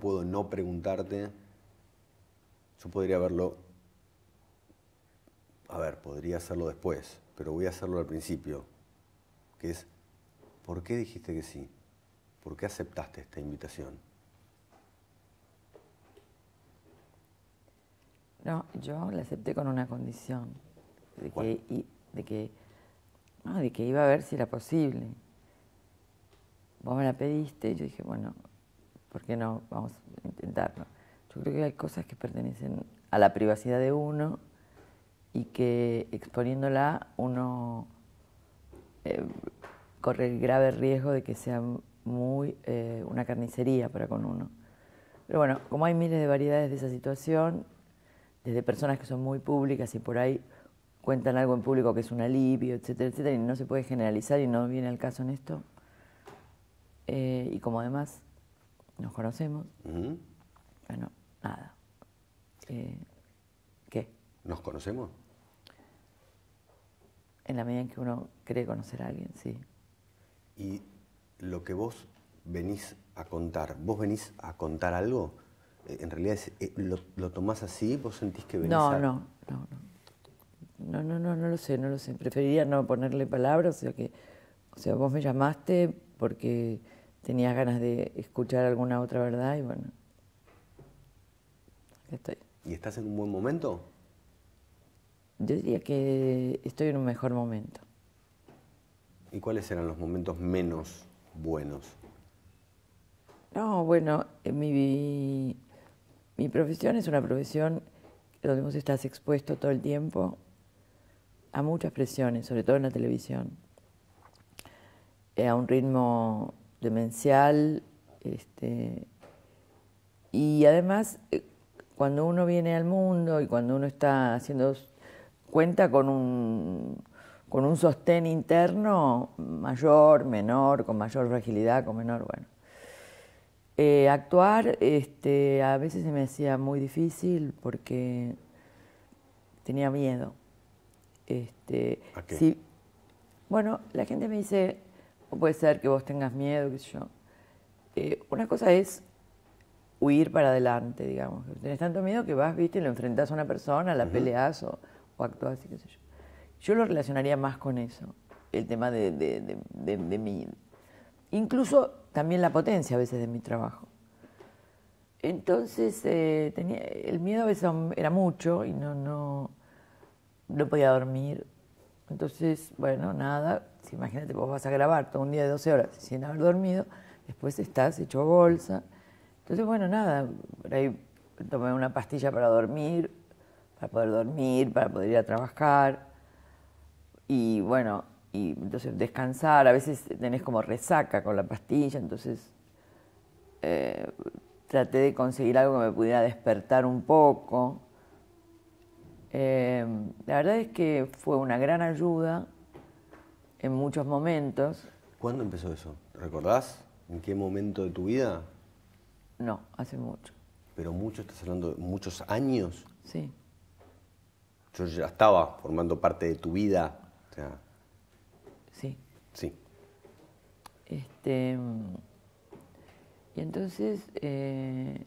puedo no preguntarte. Yo podría verlo, a ver, podría hacerlo después, pero voy a hacerlo al principio, que es, ¿por qué dijiste que sí? ¿Por qué aceptaste esta invitación? No, yo la acepté con una condición, de que, y, de, que de que iba a ver si era posible. Vos me la pediste y yo dije, bueno, ¿por qué no? Vamos a intentarlo. Yo creo que hay cosas que pertenecen a la privacidad de uno y que exponiéndola uno eh, corre el grave riesgo de que sea muy eh, una carnicería para con uno. Pero bueno, como hay miles de variedades de esa situación, desde personas que son muy públicas y por ahí cuentan algo en público que es un alivio, etcétera, etcétera, y no se puede generalizar y no viene al caso en esto. Eh, y como además nos conocemos. Bueno, nada. Eh, ¿Qué? ¿Nos conocemos? En la medida en que uno cree conocer a alguien, sí. ¿Y lo que vos venís a contar, vos venís a contar algo? Eh, ¿En realidad eh, lo, tomás así? ¿Vos sentís que venís no, a...? No, no, no. No, no, no, no lo sé, no lo sé. Preferiría no ponerle palabras, o sea que... O sea, vos me llamaste porque tenías ganas de escuchar alguna otra verdad y bueno, estoy. ¿Y estás en un buen momento? Yo diría que estoy en un mejor momento. ¿Y cuáles eran los momentos menos buenos? No, bueno, eh, mi, mi profesión es una profesión donde vos estás expuesto todo el tiempo a muchas presiones, sobre todo en la televisión, eh, a un ritmo demencial. Este, y además, eh, cuando uno viene al mundo y cuando uno está haciendo cuenta con un, con un sostén interno mayor, menor, con mayor fragilidad, con menor, bueno. Eh, actuar este, a veces se me hacía muy difícil porque tenía miedo. Este, bueno, la gente me dice, o puede ser que vos tengas miedo, qué sé yo. Eh, una cosa es huir para adelante, digamos. Tenés tanto miedo que vas, viste, y lo enfrentás a una persona, la peleas o, actuás qué sé yo. Yo lo relacionaría más con eso, el tema de, de, de, Incluso también la potencia a veces de mi trabajo. Entonces, eh, tenía, el miedo a veces era mucho y no, no, no podía dormir. Entonces, bueno, nada, imagínate, vos vas a grabar todo un día de 12 horas sin haber dormido, después estás hecho bolsa. Entonces, bueno, nada, por ahí tomé una pastilla para dormir, para poder dormir, para poder ir a trabajar. Y bueno, y entonces descansar, a veces tenés como resaca con la pastilla, entonces eh, traté de conseguir algo que me pudiera despertar un poco. Eh, la verdad es que fue una gran ayuda en muchos momentos. ¿Cuándo empezó eso? ¿Recordás? ¿En qué momento de tu vida? No, hace mucho. ¿Pero mucho? ¿Estás hablando de muchos años? Sí. Yo ya estaba formando parte de tu vida. O sea, sí. Sí. Este, y entonces eh,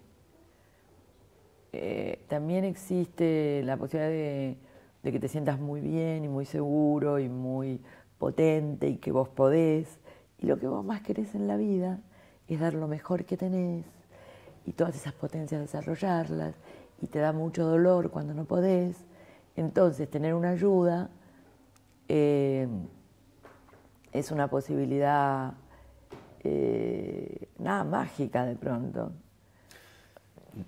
eh, también existe la posibilidad de, que te sientas muy bien y muy seguro y muy potente y que vos podés. Y lo que vos más querés en la vida es dar lo mejor que tenés y todas esas potencias desarrollarlas. Y te da mucho dolor cuando no podés. Entonces, tener una ayuda eh, es una posibilidad eh, nada mágica de pronto.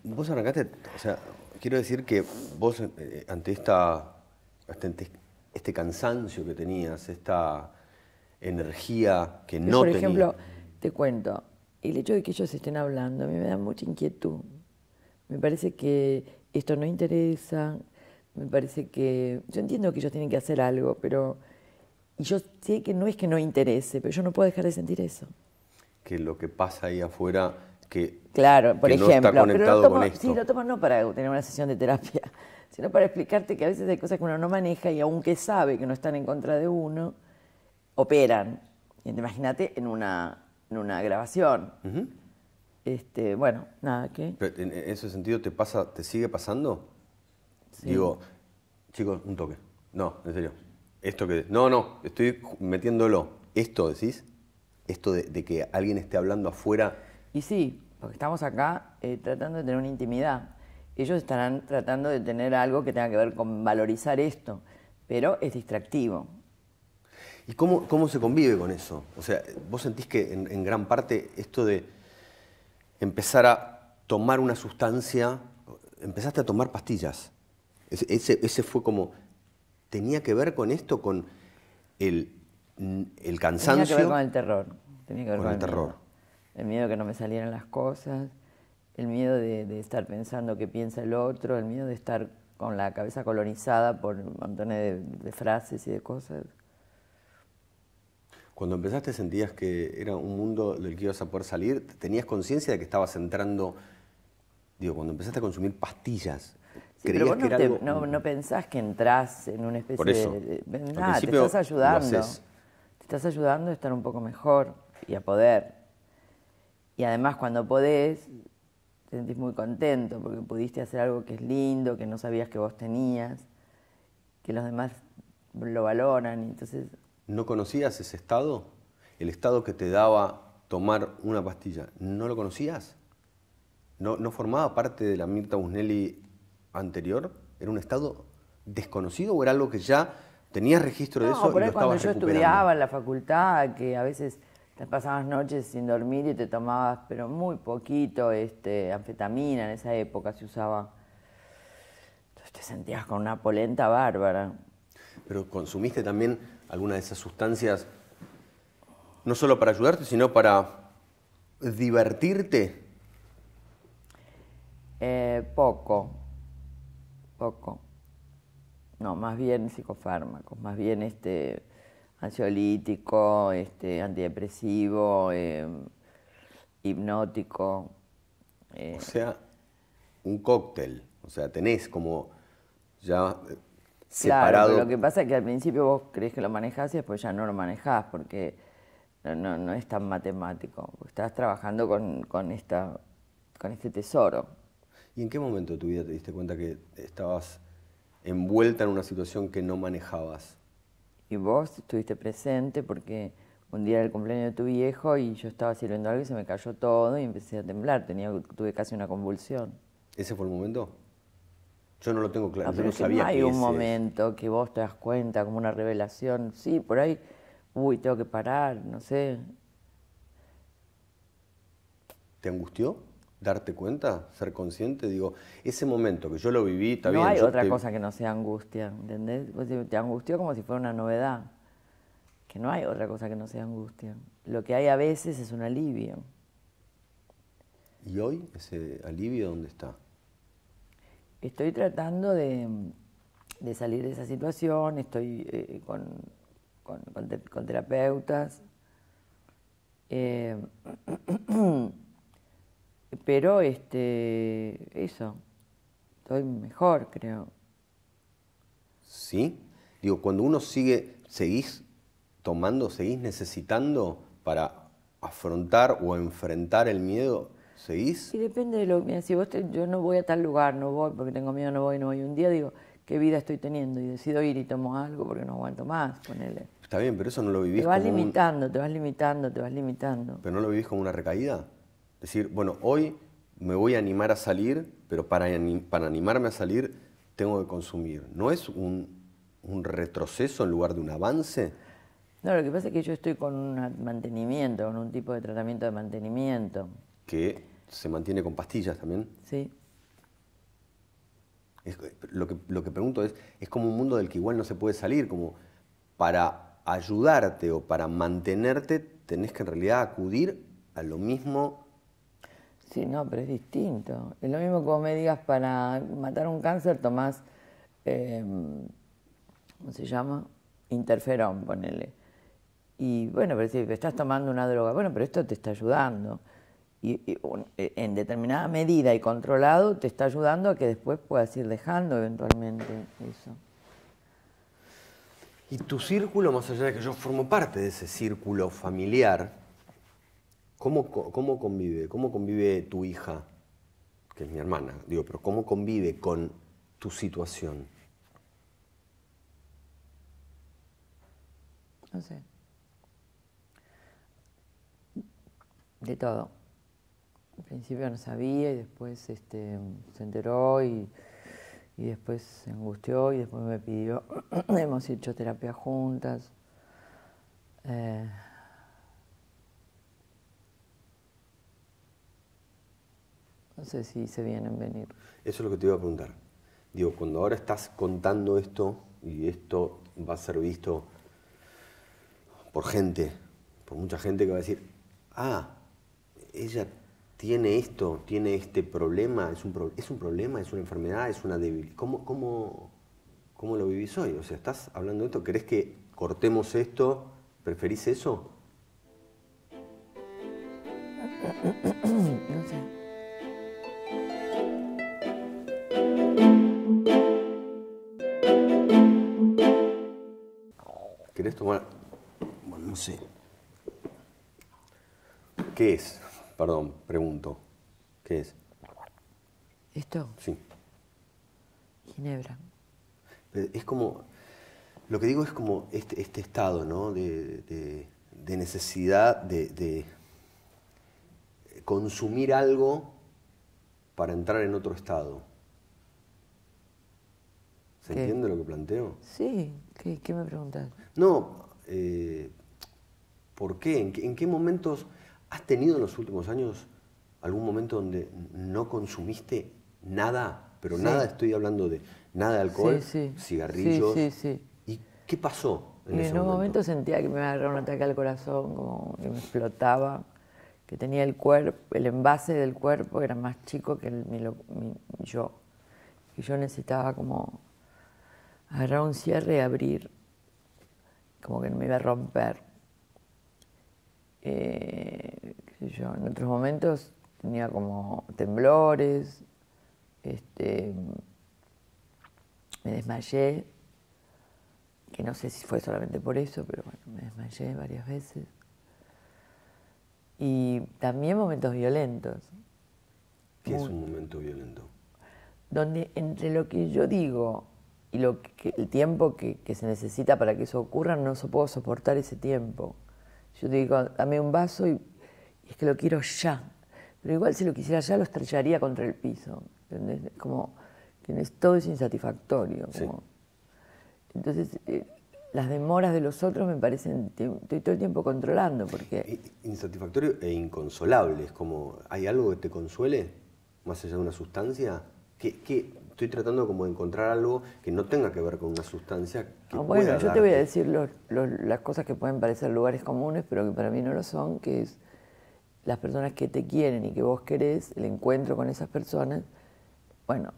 Vos arrancaste, o sea, quiero decir que vos eh, eh, ante esta, este, este cansancio que tenías, esta energía que no tenías. Por ejemplo, te cuento, el hecho de que ellos estén hablando a mí me da mucha inquietud. Me parece que esto no interesa, me parece que yo entiendo que ellos tienen que hacer algo, pero y yo sé que no es que no interese, pero yo no puedo dejar de sentir eso. Que lo que pasa ahí afuera claro, por ejemplo, pero lo tomo, no para tener una sesión de terapia, sino para explicarte que a veces hay cosas que uno no maneja y aunque sabe que no están en contra de uno, operan. Imagínate en una, en una grabación. este, bueno, nada, que... ¿En ese sentido te, pasa, te sigue pasando? Digo, chicos, un toque. No, en serio. Esto que... No, no, estoy metiéndolo. ¿Esto decís? esto de, de, que alguien esté hablando afuera. Y sí, estamos acá eh, tratando de tener una intimidad. Ellos estarán tratando de tener algo que tenga que ver con valorizar esto, pero es distractivo. ¿Y cómo, se convive con eso? O sea, vos sentís que en, gran parte esto de empezar a tomar una sustancia, empezaste a tomar pastillas. Ese, fue como, tenía que ver con esto, con el, el cansancio. Tenía que ver con el terror. con el terror el miedo de que no me salieran las cosas, el miedo de, estar pensando qué piensa el otro, el miedo de estar con la cabeza colonizada por montones de, de, frases y de cosas. Cuando empezaste sentías que era un mundo del que ibas a poder salir, ¿tenías conciencia de que estabas entrando, digo, cuando empezaste a consumir pastillas? Sí, que no, no, pensás que entras en una especie de... Nada, te estás ayudando. Te estás ayudando a estar un poco mejor y a poder. Y además cuando podés, te sentís muy contento porque pudiste hacer algo que es lindo, que no sabías que vos tenías, que los demás lo valoran. entonces... ¿No conocías ese estado? El estado que te daba tomar una pastilla. ¿No lo conocías? ¿No, no formaba parte de la Mirta Busnelli anterior? ¿Era un estado desconocido o era algo que ya tenías registro de eso? Por ahí cuando yo estudiaba en la facultad, que a veces te pasabas noches sin dormir y te tomabas, pero muy poquito, este, anfetamina, en esa época se usaba. Entonces te sentías con una polenta bárbara. Pero consumiste también alguna de esas sustancias, no solo para ayudarte, sino para divertirte. Eh, poco, poco. No, más bien psicofármacos, más bien este ansiolítico, este, antidepresivo, em, hipnótico. Eh. O sea, un cóctel. O sea, tenés como ya eh, separado. Claro, lo que pasa es que al principio vos crees que lo manejás y después ya no lo manejás porque no, es tan matemático. Estás trabajando con, esta, con este tesoro. ¿Y en qué momento de tu vida te diste cuenta que estabas envuelta en una situación que no manejabas? y vos estuviste presente porque un día era el cumpleaños de tu viejo y yo estaba sirviendo algo y se me cayó todo y empecé a temblar. Tenía, tuve casi una convulsión. ¿Ese fue el momento? Yo no lo tengo claro, ah, no, sabía hay un momento que vos te das cuenta, como una revelación. Sí, por ahí, uy, tengo que parar, no sé. ¿Te angustió? darte cuenta, ser consciente, digo, ese momento que yo lo viví, también. no hay otra cosa que no sea angustia, ¿entendés? Pues, te angustió como si fuera una novedad, que no hay otra cosa que no sea angustia. Lo que hay a veces es un alivio. ¿Y hoy ese alivio dónde está? Estoy tratando de, salir de esa situación, estoy eh, con, terapeutas. Eh, Pero este, eso, estoy mejor, creo. ¿Sí? Digo, cuando uno sigue, seguís tomando, seguís necesitando para afrontar o enfrentar el miedo, ¿seguís? Y depende de lo que... Si vos yo no voy a tal lugar, no voy porque tengo miedo, no voy, no voy. Un día digo, ¿qué vida estoy teniendo? Y decido ir y tomo algo porque no aguanto más, ponele. Está bien, pero eso no lo vivís Te vas limitando, te vas limitando, te vas limitando. ¿Pero no lo vivís como una recaída? decir, bueno, hoy me voy a animar a salir, pero para, para animarme a salir tengo que consumir. ¿No es un, un, retroceso en lugar de un avance? No, lo que pasa es que yo estoy con un mantenimiento, con un tipo de tratamiento de mantenimiento. ¿Que se mantiene con pastillas también? Sí. lo, que, lo que pregunto es, es como un mundo del que igual no se puede salir, como para ayudarte o para mantenerte tenés que en realidad acudir a lo mismo Sí, no, pero es distinto. Es lo mismo como me digas, para matar un cáncer tomás, em, ¿cómo se llama? Interferón, ponele. Y bueno, pero si estás tomando una droga, bueno, pero esto te está ayudando. y, e, en determinada medida y controlado te está ayudando a que después puedas ir dejando eventualmente eso. Y tu círculo, más allá de que yo formo parte de ese círculo familiar, ¿Cómo, convive? ¿Cómo convive tu hija, que es mi hermana? Digo, pero ¿cómo convive con tu situación? No sé. De todo. Al principio no sabía y después este, se enteró y, y después se angustió y después me pidió, hemos hecho terapia juntas. Eh, No sé si se vienen a venir. Eso es lo que te iba a preguntar. Digo, cuando ahora estás contando esto y esto va a ser visto por gente, por mucha gente que va a decir, ah, ella tiene esto, tiene este problema, es un, es un problema, es una enfermedad, es una debilidad. ¿Cómo, cómo, cómo lo vivís hoy? O sea, estás hablando de esto, ¿Crees que cortemos esto? ¿Preferís eso? esto Bueno, no sé. ¿Qué es? Perdón, pregunto. ¿Qué es? ¿Esto? Sí. Ginebra. Es como. Lo que digo es como este, este estado, ¿no? De, de, necesidad de, consumir algo para entrar en otro estado. ¿Se entiende lo que planteo? Sí. ¿Qué, me preguntas? No, eh, ¿por qué? ¿En, qué momentos has tenido en los últimos años algún momento donde no consumiste nada? Pero nada, estoy hablando de nada de alcohol, sí, sí. sí. ¿Y qué pasó? En, en un momento? sentía que me iba a un ataque al corazón, como que me explotaba que tenía el cuerpo, el envase del cuerpo era más chico que el, yo. Y yo necesitaba como agarrar un cierre y abrir, como que no me iba a romper. Eh, en otros momentos tenía como temblores, este, me desmayé, que no sé si fue solamente por eso, pero bueno, me desmayé varias veces. Y también momentos violentos. ¿Qué es un momento violento? Donde entre lo que yo digo y lo que, el tiempo que, se necesita para que eso ocurra, no puedo soportar ese tiempo. Yo te digo, dame un vaso y, es que lo quiero ya. Pero igual si lo quisiera ya, lo estrellaría contra el piso. Como que todo es insatisfactorio. Entonces, eh, las demoras de los otros me parecen, estoy todo el tiempo controlando. porque Insatisfactorio e inconsolable. Es como, ¿hay algo que te consuele más allá de una sustancia? ¿Qué, qué estoy tratando como de encontrar algo que no tenga que ver con una sustancia. Que ah, bueno, yo te voy a decir los, las cosas que pueden parecer lugares comunes, pero que para mí no lo son, que es las personas que te quieren y que vos querés, el encuentro con esas personas, bueno,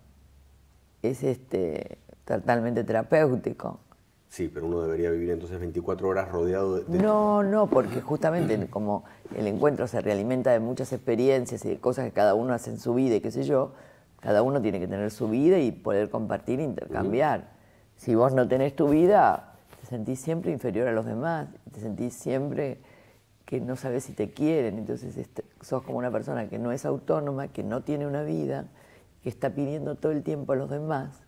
es este totalmente terapéutico. Sí, pero uno debería vivir entonces 24 horas rodeado de... No, no, porque justamente como el encuentro se realimenta de muchas experiencias y de cosas que cada uno hace en su vida y qué sé yo, cada uno tiene que tener su vida y poder compartir e intercambiar. Si vos no tenés tu vida, te sentís siempre inferior a los demás, te sentís siempre que no sabes si te quieren, entonces este, sos como una persona que no es autónoma, que no tiene una vida, que está pidiendo todo el tiempo a los demás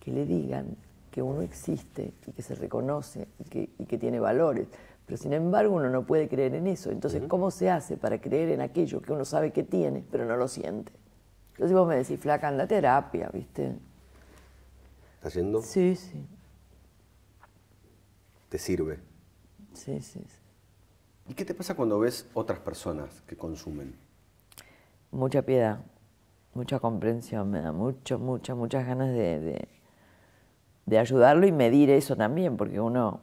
que le digan que uno existe y que se reconoce y que, tiene valores. Pero sin embargo uno no puede creer en eso. Entonces, ¿cómo se hace para creer en aquello que uno sabe que tiene, pero no lo siente? Entonces vos me decís, flaca, anda a terapia, ¿viste? ¿Está yendo? Sí, sí. ¿Te sirve? Sí, sí, sí. ¿Y qué te pasa cuando ves otras personas que consumen? Mucha piedad, mucha comprensión, me da mucho, muchas, muchas ganas de, de, ayudarlo y medir eso también, porque uno,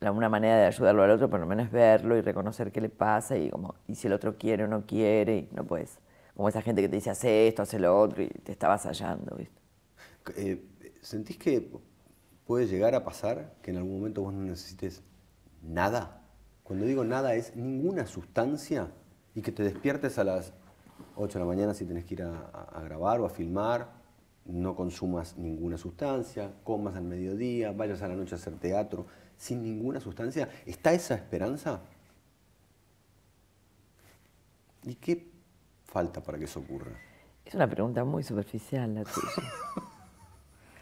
la, una manera de ayudarlo al otro por lo menos es verlo y reconocer qué le pasa y como, y si el otro quiere o no quiere, y no puedes como esa gente que te dice, hace esto, hace lo otro, y te está vasallando, ¿viste? Eh, ¿Sentís que puede llegar a pasar que en algún momento vos no necesites nada? Cuando digo nada es ninguna sustancia y que te despiertes a las 8 de la mañana si tenés que ir a, a grabar o a filmar, no consumas ninguna sustancia, comas al mediodía, vayas a la noche a hacer teatro, sin ninguna sustancia. ¿Está esa esperanza? ¿Y qué falta para que eso ocurra? Es una pregunta muy superficial la tuya.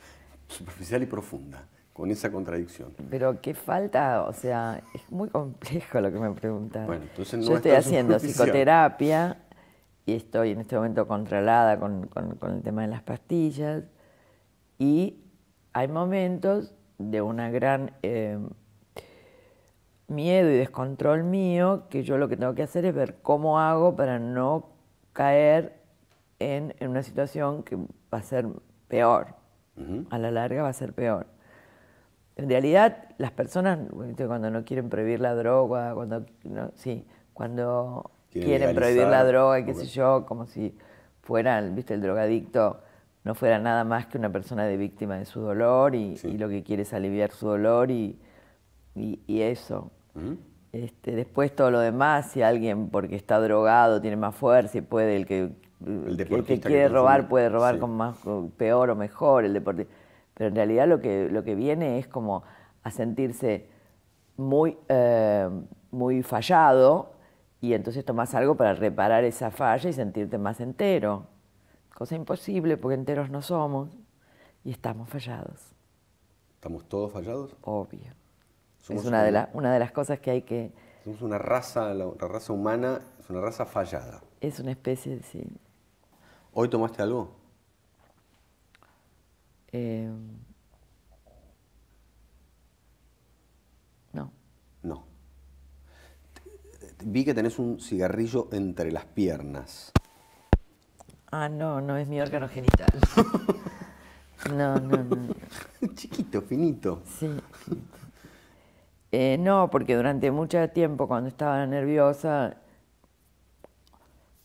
superficial y profunda, con esa contradicción. Pero qué falta, o sea, es muy complejo lo que me preguntas. Yo estoy haciendo psicoterapia y estoy en este momento controlada con, el tema de las pastillas y hay momentos de una gran eh, miedo y descontrol mío que yo lo que tengo que hacer es ver cómo hago para no caer en, una situación que va a ser peor. A la larga va a ser peor. En realidad, las personas, cuando no quieren prohibir la droga, cuando, cuando quieren, prohibir la droga, qué sé yo, como si fueran viste, el drogadicto no fuera nada más que una persona de víctima de su dolor y, lo que quiere es aliviar su dolor y, y, eso. Este, después todo lo demás, si alguien porque está drogado tiene más fuerza y puede, el que, el quiere robar puede robar con más peor o mejor, el deporte. Pero en realidad lo que, lo que viene es como a sentirse muy, eh, muy fallado y entonces tomas algo para reparar esa falla y sentirte más entero. Cosa imposible porque enteros no somos y estamos fallados. ¿Estamos todos fallados? Obvio es una, de las cosas que hay que... Somos una raza, la, raza humana es una raza fallada. Es una especie, sí. ¿Hoy tomaste algo? Eh, no. No. Vi que tenés un cigarrillo entre las piernas. Ah, no, no es mi órgano genital. No, no, no. Chiquito, finito. Sí, eh, no, porque durante mucho tiempo cuando estaba nerviosa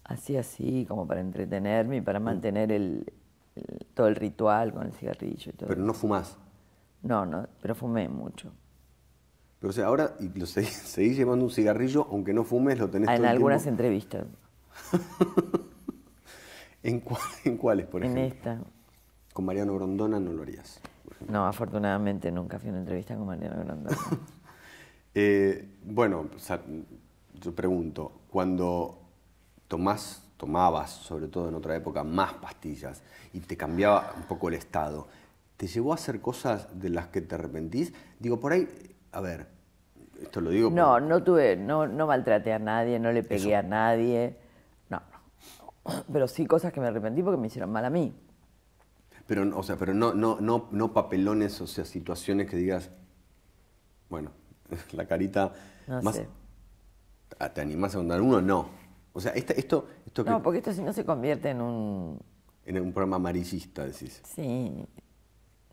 hacía así como para entretenerme y para mantener el, todo el ritual con el cigarrillo y todo. Pero no fumás. No, no, pero fumé mucho. Pero ahora y lo seguís, seguís, llevando un cigarrillo, aunque no fumes, lo tenés. Ah, en todo algunas entrevistas. ¿En, ¿En, cuáles, por ejemplo? En esta. Con Mariano Grondona no lo harías. No, afortunadamente nunca fui una entrevista con Mariano Grondona. Eh, bueno, yo pregunto, cuando tomás, tomabas, sobre todo en otra época, más pastillas y te cambiaba un poco el estado, ¿te llevó a hacer cosas de las que te arrepentís? Digo, por ahí, a ver, esto lo digo. No, no tuve, no, no maltraté a nadie, no le pegué a nadie, no, no. Pero sí cosas que me arrepentí porque me hicieron mal a mí. Pero, o sea, pero no, no, no, no papelones, o sea, situaciones que digas, bueno, la carita ah, ¿Te animás a contar uno? No. O sea, esto, No, porque esto si no se convierte en un... En un programa amarillista, decís. Sí,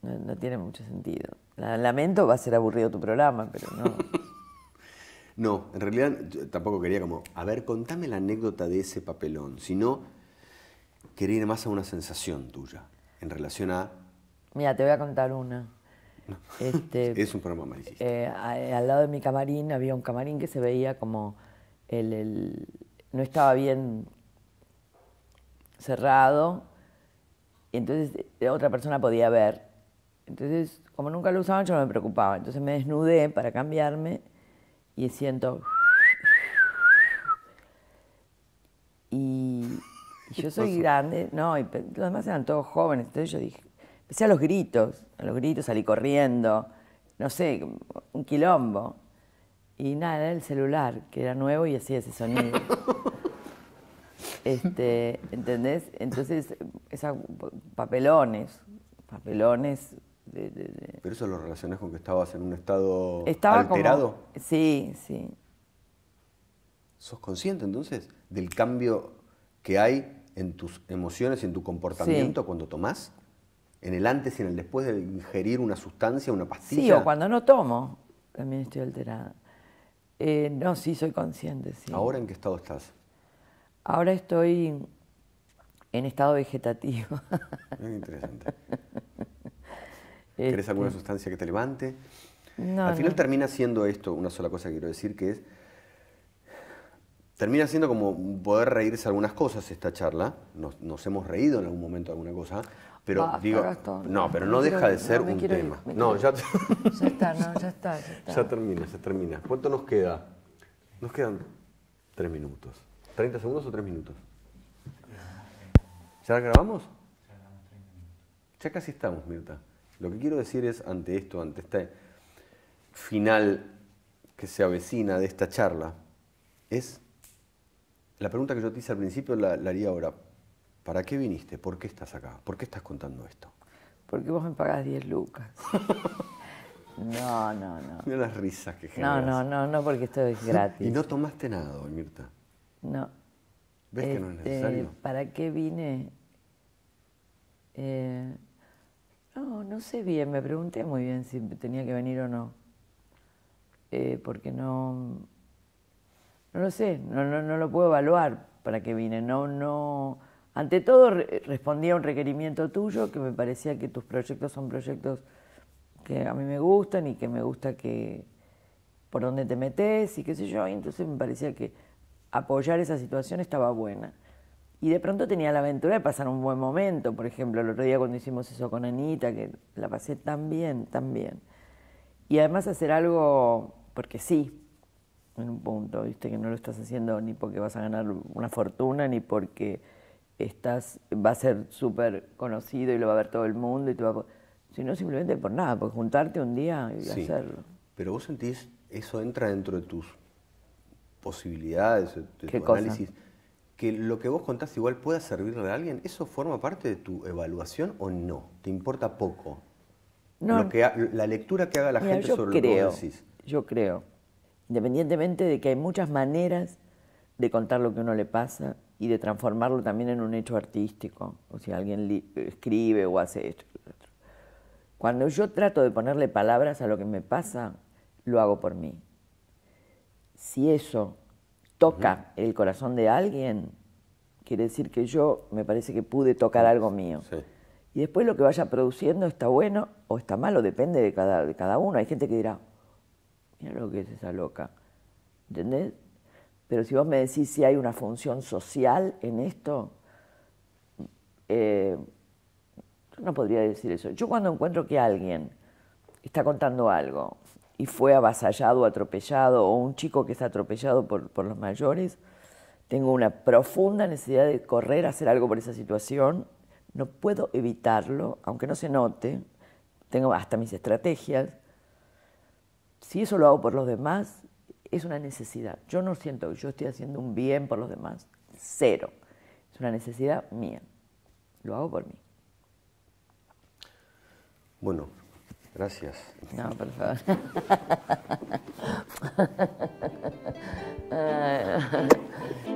no, tiene mucho sentido. lamento, va a ser aburrido tu programa, pero no. no, en realidad tampoco quería como, a ver, contame la anécdota de ese papelón, sino quería ir más a una sensación tuya en relación a... Mira, te voy a contar una. Este, es un programa eh, al lado de mi camarín había un camarín que se veía como el, no estaba bien cerrado, y entonces eh, otra persona podía ver. Entonces, como nunca lo usaban, yo no me preocupaba. Entonces me desnudé para cambiarme y siento... Y, y yo soy grande, no, y los demás eran todos jóvenes, entonces yo dije, Empecé a los gritos, a los gritos, salí corriendo, no sé, un quilombo. Y nada, era el celular, que era nuevo y hacía ese sonido. este, ¿Entendés? Entonces, esos papelones, papelones. De, ¿Pero eso lo relacionás con que estabas en un estado alterado? sí, sí. ¿Sos consciente entonces del cambio que hay en tus emociones y en tu comportamiento cuando tomás? en el antes y en el después de ingerir una sustancia, una pastilla. Sí, o cuando no tomo, también estoy alterada. Eh, no, sí, soy consciente, sí. ¿Ahora en qué estado estás? Ahora estoy en estado vegetativo. Muy ah, interesante. Este. ¿Querés alguna sustancia que te levante? No, Al final termina siendo esto, una sola cosa que quiero decir, que es, termina siendo como poder reírse algunas cosas esta charla, nos, nos hemos reído en algún momento alguna cosa, pero no, pero no deja de ser un tema. ya, está, no, ya está, ya termina, ya termina. ¿Cuánto nos queda? Nos quedan tres minutos. ¿30 segundos o tres minutos? ¿Ya grabamos? Ya casi estamos, Mirta. Lo que quiero decir es, ante esto, ante este final que se avecina de esta charla, es la pregunta que yo te hice al principio, la haría ahora. ¿Para qué viniste? ¿Por qué estás acá? ¿Por qué estás contando esto? Porque vos me pagás 10 lucas. No, no, no. Mira las risas que generas. No, no, no, no, porque esto es gratis. y no tomaste nada Mirta. No. ¿Ves que no es este, necesario? ¿Para qué vine? Eh, no, no sé bien, me pregunté muy bien si tenía que venir o no. Eh, porque no. No lo sé, no, no, no lo puedo evaluar para qué vine. No, no ante todo respondía a un requerimiento tuyo que me parecía que tus proyectos son proyectos que a mí me gustan y que me gusta que por dónde te metes y qué sé yo. entonces me parecía que apoyar esa situación estaba buena. Y de pronto tenía la aventura de pasar un buen momento. Por ejemplo, el otro día cuando hicimos eso con Anita, que la pasé tan bien, tan bien. Y además hacer algo, porque sí, en un punto, viste que no lo estás haciendo ni porque vas a ganar una fortuna, ni porque estás, va a ser súper conocido y lo va a ver todo el mundo, y te va sino simplemente por nada, por juntarte un día y hacerlo. Pero vos sentís, eso entra dentro de tus posibilidades, de tu análisis, que lo que vos contás igual pueda servirle a alguien, ¿eso forma parte de tu evaluación o no? ¿Te importa poco? No, que la lectura que haga la gente sobre lo que vos decís. Yo creo, independientemente de que hay muchas maneras de contar lo que uno le pasa y de transformarlo también en un hecho artístico, o si alguien escribe o hace esto. Cuando yo trato de ponerle palabras a lo que me pasa, lo hago por mí. Si eso toca el corazón de alguien, quiere decir que yo me parece que pude tocar algo mío. Y después lo que vaya produciendo está bueno o está malo, depende de cada, de cada uno. Hay gente que dirá, mira lo que es esa loca. ¿Entendés? Pero si vos me decís si hay una función social en esto, eh, yo no podría decir eso. Yo cuando encuentro que alguien está contando algo y fue avasallado, atropellado, o un chico que está atropellado por, por los mayores, tengo una profunda necesidad de correr a hacer algo por esa situación. No puedo evitarlo, aunque no se note. Tengo hasta mis estrategias. Si eso lo hago por los demás, es una necesidad. Yo no siento que yo estoy haciendo un bien por los demás. Cero. Es una necesidad mía. Lo hago por mí. Bueno, gracias. No, por favor.